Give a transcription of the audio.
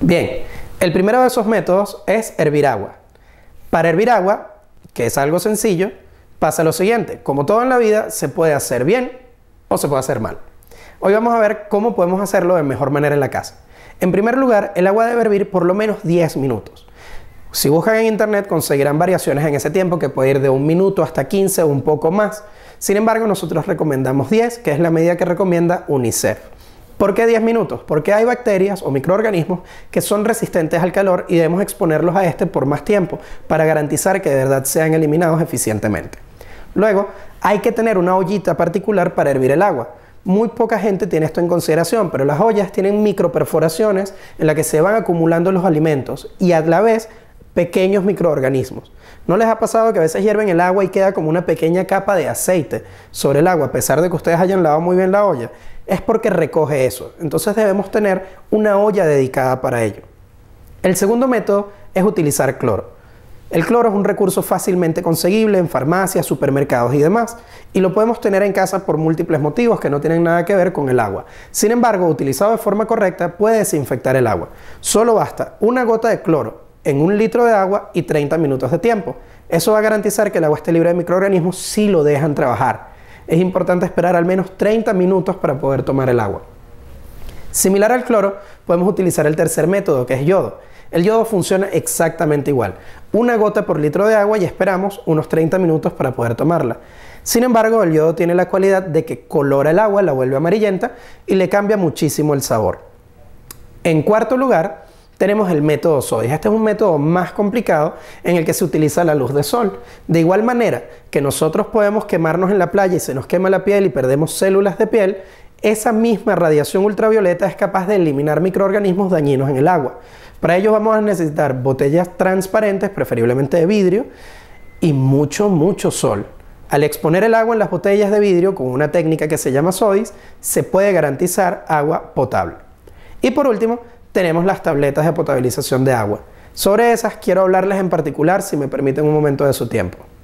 Bien, el primero de esos métodos es hervir agua. Para hervir agua, que es algo sencillo, pasa lo siguiente. Como todo en la vida, se puede hacer bien o se puede hacer mal. Hoy vamos a ver cómo podemos hacerlo de mejor manera en la casa. En primer lugar, el agua debe hervir por lo menos 10 minutos. Si buscan en internet conseguirán variaciones en ese tiempo que puede ir de un minuto hasta 15 o un poco más. Sin embargo, nosotros recomendamos 10, que es la medida que recomienda UNICEF. ¿Por qué 10 minutos? Porque hay bacterias o microorganismos que son resistentes al calor y debemos exponerlos a este por más tiempo para garantizar que de verdad sean eliminados eficientemente. Luego, hay que tener una ollita particular para hervir el agua. Muy poca gente tiene esto en consideración, pero las ollas tienen microperforaciones en las que se van acumulando los alimentos y a la vez pequeños microorganismos. ¿No les ha pasado que a veces hierven el agua y queda como una pequeña capa de aceite sobre el agua, a pesar de que ustedes hayan lavado muy bien la olla? Es porque recoge eso. Entonces debemos tener una olla dedicada para ello. El segundo método es utilizar cloro. El cloro es un recurso fácilmente conseguible en farmacias, supermercados y demás, y lo podemos tener en casa por múltiples motivos que no tienen nada que ver con el agua. Sin embargo, utilizado de forma correcta, puede desinfectar el agua. Solo basta una gota de cloro en un litro de agua y 30 minutos de tiempo. Eso va a garantizar que el agua esté libre de microorganismos si lo dejan trabajar. Es importante esperar al menos 30 minutos para poder tomar el agua. Similar al cloro, podemos utilizar el tercer método, que es yodo. El yodo funciona exactamente igual. Una gota por litro de agua y esperamos unos 30 minutos para poder tomarla. Sin embargo, el yodo tiene la cualidad de que colora el agua, la vuelve amarillenta y le cambia muchísimo el sabor. En cuarto lugar, tenemos el método SODIS. Este es un método más complicado en el que se utiliza la luz de sol. De igual manera que nosotros podemos quemarnos en la playa y se nos quema la piel y perdemos células de piel, esa misma radiación ultravioleta es capaz de eliminar microorganismos dañinos en el agua. Para ello vamos a necesitar botellas transparentes, preferiblemente de vidrio, y mucho, mucho sol. Al exponer el agua en las botellas de vidrio con una técnica que se llama SODIS, se puede garantizar agua potable. Y por último, tenemos las tabletas de potabilización de agua. Sobre esas quiero hablarles en particular si me permiten un momento de su tiempo.